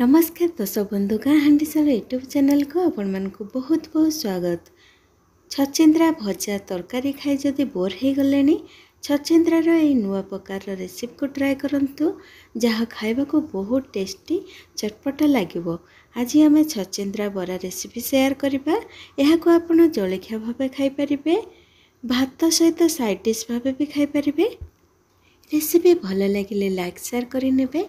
ନମସ୍କାର ଦର୍ଶକ ବନ୍ଧୁ ଗାଁ ହାଣ୍ଡିଶାଳ ୟୁଟ୍ୟୁବ୍ ଚ୍ୟାନେଲ୍କୁ ଆପଣମାନଙ୍କୁ ବହୁତ ବହୁତ ସ୍ୱାଗତ ଛଚିନ୍ଦ୍ରା ଭଜା ତରକାରୀ ଖାଇ ଯଦି ବୋର୍ ହୋଇଗଲେଣି ଛଚିନ୍ଦ୍ରାର ଏହି ନୂଆ ପ୍ରକାରର ରେସିପିକୁ ଟ୍ରାଏ କରନ୍ତୁ ଯାହା ଖାଇବାକୁ ବହୁତ ଟେଷ୍ଟି ଚଟପଟ ଲାଗିବ ଆଜି ଆମେ ଛଚିନ୍ଦ୍ରା ବରା ରେସିପି ସେୟାର କରିବା ଏହାକୁ ଆପଣ ଜଳଖିଆ ଭାବେ ଖାଇପାରିବେ ଭାତ ସହିତ ସାଇଡ଼ ଡିଶ୍ ଭାବେ ବି ଖାଇପାରିବେ ରେସିପି ଭଲ ଲାଗିଲେ ଲାଇକ୍ ସେୟାର କରିନେବେ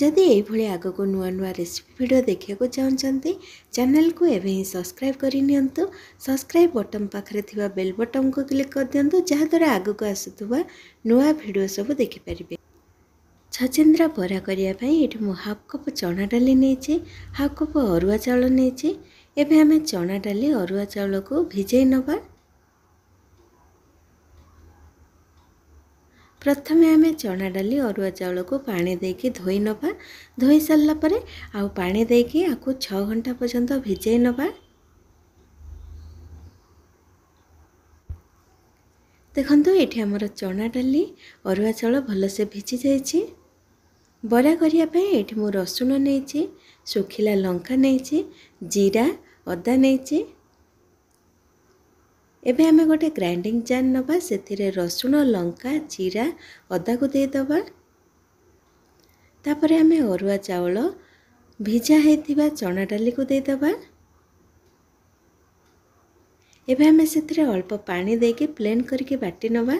ଯଦି ଏଇଭଳି ଆଗକୁ ନୂଆ ନୂଆ ରେସିପି ଭିଡ଼ିଓ ଦେଖିବାକୁ ଚାହୁଁଛନ୍ତି ଚ୍ୟାନେଲ୍କୁ ଏବେ ହିଁ ସବସ୍କ୍ରାଇବ୍ କରିନିଅନ୍ତୁ ସବସ୍କ୍ରାଇବ୍ ବଟନ୍ ପାଖରେ ଥିବା ବେଲ୍ ବଟନ୍କୁ କ୍ଲିକ୍ କରିଦିଅନ୍ତୁ ଯାହାଦ୍ୱାରା ଆଗକୁ ଆସୁଥିବା ନୂଆ ଭିଡ଼ିଓ ସବୁ ଦେଖିପାରିବେ ଛଚିନ୍ଦ୍ରା ବରା କରିବା ପାଇଁ ଏଠି ମୁଁ ହାଫ୍ କପ୍ ଚଣା ଡାଲି ନେଇଛି ହାଫ୍ କପ୍ ଅରୁଆ ଚାଉଳ ନେଇଛି ଏବେ ଆମେ ଚଣା ଡାଲି ଅରୁଆ ଚାଉଳକୁ ଭିଜେଇ ନେବା ପ୍ରଥମେ ଆମେ ଚଣା ଡାଲି ଅରୁଆ ଚାଉଳକୁ ପାଣି ଦେଇକି ଧୋଇ ନେବା ଧୋଇ ସାରିଲା ପରେ ଆଉ ପାଣି ଦେଇକି ଆକୁ ଛଅ ଘଣ୍ଟା ପର୍ଯ୍ୟନ୍ତ ଭିଜେଇ ନେବା ଦେଖନ୍ତୁ ଏଠି ଆମର ଚଣା ଡାଲି ଅରୁଆ ଚାଉଳ ଭଲସେ ଭିଜି ଯାଇଛି ବରା କରିବା ପାଇଁ ଏଠି ମୁଁ ରସୁଣ ନେଇଛି ଶୁଖିଲା ଲଙ୍କା ନେଇଛି ଜିରା ଅଦା ନେଇଛି ଏବେ ଆମେ ଗୋଟେ ଗ୍ରାଇଣ୍ଡିଂ ଚାନ୍ ନେବା ସେଥିରେ ରସୁଣ ଲଙ୍କା ଜିରା ଅଦାକୁ ଦେଇଦେବା ତାପରେ ଆମେ ଅରୁଆ ଚାଉଳ ଭିଜା ହୋଇଥିବା ଚଣା ଡାଲିକୁ ଦେଇଦେବା ଏବେ ଆମେ ସେଥିରେ ଅଳ୍ପ ପାଣି ଦେଇକି ପ୍ଲେନ୍ କରିକି ବାଟି ନେବା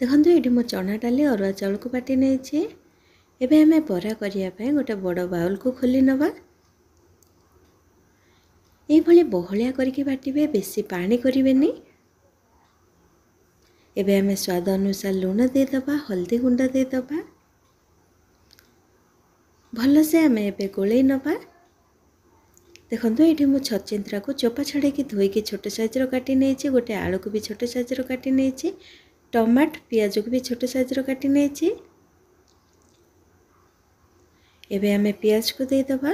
ଦେଖନ୍ତୁ ଏଇଠି ମୁଁ ଚଣା ଡାଲି ଅରୁଆ ଚାଉଳକୁ ବାଟି ନେଇଛି ଏବେ ଆମେ ବରା କରିବା ପାଇଁ ଗୋଟେ ବଡ଼ ବାଉଲକୁ ଖୋଲି ନେବା ଏଇଭଳି ବହଳିଆ କରିକି ବାଟିବେ ବେଶୀ ପାଣି କରିବେନି ଏବେ ଆମେ ସ୍ୱାଦ ଅନୁସାର ଲୁଣ ଦେଇଦେବା ହଳଦୀ ଗୁଣ୍ଡ ଦେଇଦେବା ଭଲସେ ଆମେ ଏବେ ଗୋଳେଇ ନେବା ଦେଖନ୍ତୁ ଏଇଠି ମୁଁ ଛଚିନ୍ଦ୍ରାକୁ ଚୋପା ଛଡ଼େଇକି ଧୋଇକି ଛୋଟ ସାଇଜ୍ର କାଟି ନେଇଛି ଗୋଟେ ଆଳୁକୁ ବି ଛୋଟ ସାଇଜ୍ର କାଟି ନେଇଛି ଟମାଟ ପିଆଜକୁ ବି ଛୋଟ ସାଇଜ୍ର କାଟି ନେଇଛି ଏବେ ଆମେ ପିଆଜକୁ ଦେଇଦେବା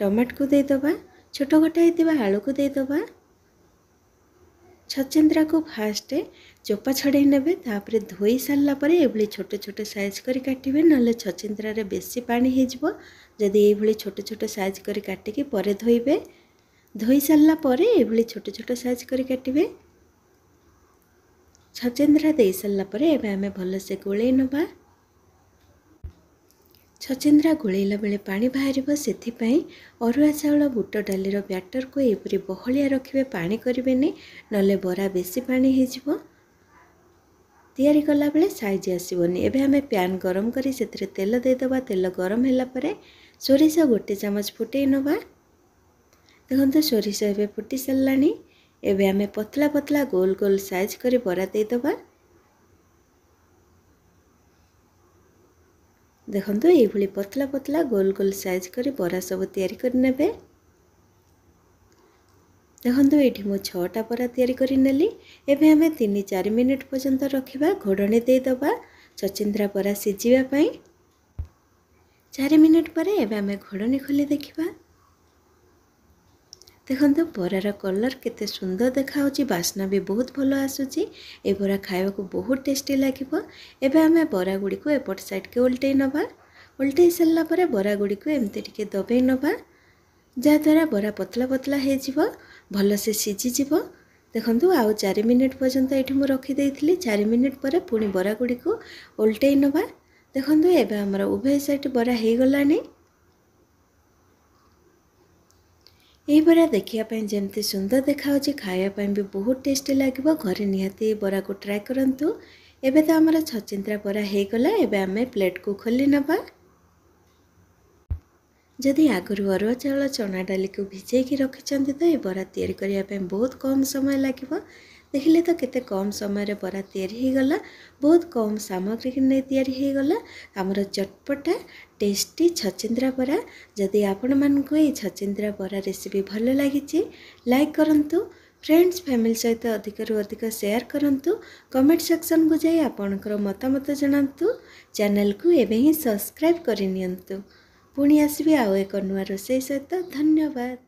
ଟମାଟକୁ ଦେଇଦେବା ଛୋଟ ଗୋଟା ହୋଇଥିବା ଆଳୁକୁ ଦେଇଦେବା ଛଚେନ୍ଦ୍ରାକୁ ଫାଷ୍ଟ ଚୋପା ଛଡ଼ାଇ ନେବେ ତାପରେ ଧୋଇ ସାରିଲା ପରେ ଏଭଳି ଛୋଟ ଛୋଟ ସାଇଜ୍ କରି କାଟିବେ ନହେଲେ ଛଚେନ୍ଦ୍ରାରେ ବେଶୀ ପାଣି ହୋଇଯିବ ଯଦି ଏଇଭଳି ଛୋଟ ଛୋଟ ସାଇଜ୍ କରି କାଟିକି ପରେ ଧୋଇବେ ଧୋଇ ସାରିଲା ପରେ ଏଭଳି ଛୋଟ ଛୋଟ ସାଇଜ୍ କରି କାଟିବେ ଛଚେନ୍ଦ୍ରା ଦେଇସାରିଲା ପରେ ଏବେ ଆମେ ଭଲସେ ଗୋଳେଇ ନେବା ଛଚିନ୍ଦ୍ରା ଗୋଳେଇଲା ବେଳେ ପାଣି ବାହାରିବ ସେଥିପାଇଁ ଅରୁଆ ଚାଉଳ ବୁଟ ଡାଲିର ବ୍ୟାଟରକୁ ଏପରି ବହଳିଆ ରଖିବେ ପାଣି କରିବେନି ନହେଲେ ବରା ବେଶୀ ପାଣି ହୋଇଯିବ ତିଆରି କଲାବେଳେ ସାଇଜ୍ ଆସିବନି ଏବେ ଆମେ ପ୍ୟାନ୍ ଗରମ କରି ସେଥିରେ ତେଲ ଦେଇଦେବା ତେଲ ଗରମ ହେଲା ପରେ ସୋରିଷ ଗୋଟେ ଚାମଚ ଫୁଟେଇ ନେବା ଦେଖନ୍ତୁ ସୋରିଷ ଏବେ ଫୁଟି ସାରିଲାଣି ଏବେ ଆମେ ପତଳା ପତଳା ଗୋଲ ଗୋଲ ସାଇଜ୍ କରି ବରା ଦେଇଦେବା ଦେଖନ୍ତୁ ଏଇଭଳି ପତଳା ପତଳା ଗୋଲ ଗୋଲ ସାଇଜ୍ କରି ବରା ସବୁ ତିଆରି କରିନେବେ ଦେଖନ୍ତୁ ଏଇଠି ମୁଁ ଛଅଟା ବରା ତିଆରି କରିନେଲି ଏବେ ଆମେ ତିନି ଚାରି ମିନିଟ୍ ପର୍ଯ୍ୟନ୍ତ ରଖିବା ଘୋଡ଼ଣୀ ଦେଇଦେବା ଚଚିନ୍ଦ୍ରା ବରା ସିଝିବା ପାଇଁ ଚାରି ମିନିଟ୍ ପରେ ଏବେ ଆମେ ଘୋଡ଼ଣୀ ଖୋଲି ଦେଖିବା ଦେଖନ୍ତୁ ବରାର କଲର୍ କେତେ ସୁନ୍ଦର ଦେଖାହେଉଛି ବାସ୍ନା ବି ବହୁତ ଭଲ ଆସୁଛି ଏ ବରା ଖାଇବାକୁ ବହୁତ ଟେଷ୍ଟି ଲାଗିବ ଏବେ ଆମେ ବରାଗୁଡ଼ିକୁ ଏପଟ ସାଇଡ଼୍କେ ଓଲଟେଇ ନେବା ଓଲଟେଇ ସାରିଲା ପରେ ବରାଗୁଡ଼ିକୁ ଏମିତି ଟିକିଏ ଦବେଇ ନେବା ଯାହାଦ୍ୱାରା ବରା ପତଳା ପତଳା ହୋଇଯିବ ଭଲସେ ସିଝିଯିବ ଦେଖନ୍ତୁ ଆଉ ଚାରି ମିନିଟ୍ ପର୍ଯ୍ୟନ୍ତ ଏଇଠି ମୁଁ ରଖିଦେଇଥିଲି ଚାରି ମିନିଟ୍ ପରେ ପୁଣି ବରାଗୁଡ଼ିକୁ ଓଲଟେଇ ନେବା ଦେଖନ୍ତୁ ଏବେ ଆମର ଉଭୟ ସାଇଡ଼୍ ବରା ହୋଇଗଲାଣି ଏହି ବରା ଦେଖିବା ପାଇଁ ଯେମିତି ସୁନ୍ଦର ଦେଖାହେଉଛି ଖାଇବା ପାଇଁ ବି ବହୁତ ଟେଷ୍ଟି ଲାଗିବ ଘରେ ନିହାତି ଏ ବରାକୁ ଟ୍ରାଏ କରନ୍ତୁ ଏବେ ତ ଆମର ଛଚିନ୍ଦ୍ରା ବରା ହେଇଗଲା ଏବେ ଆମେ ପ୍ଲେଟ୍କୁ ଖୋଲି ନେବା ଯଦି ଆଗରୁ ଅରୁଆ ଚାଉଳ ଚଣା ଡାଲିକୁ ଭିଜେଇକି ରଖିଛନ୍ତି ତ ଏ ବରା ତିଆରି କରିବା ପାଇଁ ବହୁତ କମ୍ ସମୟ ଲାଗିବ ଦେଖିଲେ ତ କେତେ କମ୍ ସମୟରେ ବରା ତିଆରି ହୋଇଗଲା ବହୁତ କମ୍ ସାମଗ୍ରୀ ନେଇ ତିଆରି ହୋଇଗଲା ଆମର ଚଟପଟା ଟେଷ୍ଟି ଛଚିନ୍ଦ୍ରା ବରା ଯଦି ଆପଣମାନଙ୍କୁ ଏଇ ଛଚିନ୍ଦ୍ରା ବରା ରେସିପି ଭଲ ଲାଗିଛି ଲାଇକ୍ କରନ୍ତୁ ଫ୍ରେଣ୍ଡସ୍ ଫ୍ୟାମିଲି ସହିତ ଅଧିକରୁ ଅଧିକ ସେୟାର କରନ୍ତୁ କମେଣ୍ଟ ସେକ୍ସନକୁ ଯାଇ ଆପଣଙ୍କର ମତାମତ ଜଣାନ୍ତୁ ଚ୍ୟାନେଲକୁ ଏବେ ହିଁ ସବସ୍କ୍ରାଇବ୍ କରିନିଅନ୍ତୁ ପୁଣି ଆସିବି ଆଉ ଏକ ନୂଆ ରୋଷେଇ ସହିତ ଧନ୍ୟବାଦ